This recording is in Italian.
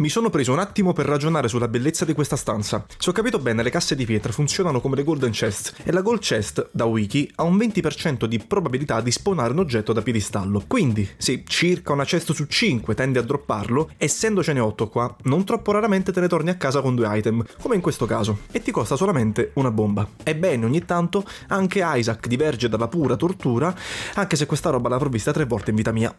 Mi sono preso un attimo per ragionare sulla bellezza di questa stanza. Se ho capito bene, le casse di pietra funzionano come le golden chest e la gold chest, da wiki, ha un 20% di probabilità di spawnare un oggetto da piedistallo. Quindi, se circa una chest su 5 tende a dropparlo, essendocene 8 qua, non troppo raramente te ne torni a casa con due item, come in questo caso, e ti costa solamente una bomba. Ebbene, ogni tanto anche Isaac diverge dalla pura tortura, anche se questa roba l'ho vista tre volte in vita mia.